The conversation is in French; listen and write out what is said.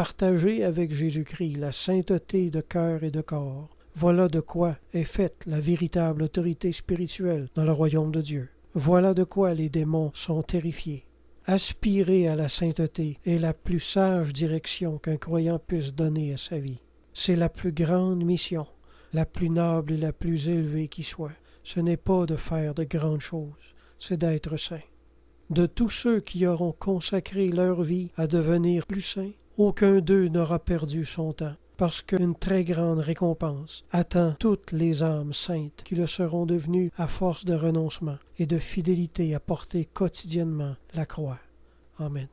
Partager avec Jésus-Christ la sainteté de cœur et de corps. Voilà de quoi est faite la véritable autorité spirituelle dans le royaume de Dieu. Voilà de quoi les démons sont terrifiés. Aspirer à la sainteté est la plus sage direction qu'un croyant puisse donner à sa vie. C'est la plus grande mission, la plus noble et la plus élevée qui soit. Ce n'est pas de faire de grandes choses, c'est d'être saint. De tous ceux qui auront consacré leur vie à devenir plus saints, aucun d'eux n'aura perdu son temps, parce qu'une très grande récompense attend toutes les âmes saintes qui le seront devenues à force de renoncement et de fidélité à porter quotidiennement la croix. Amen.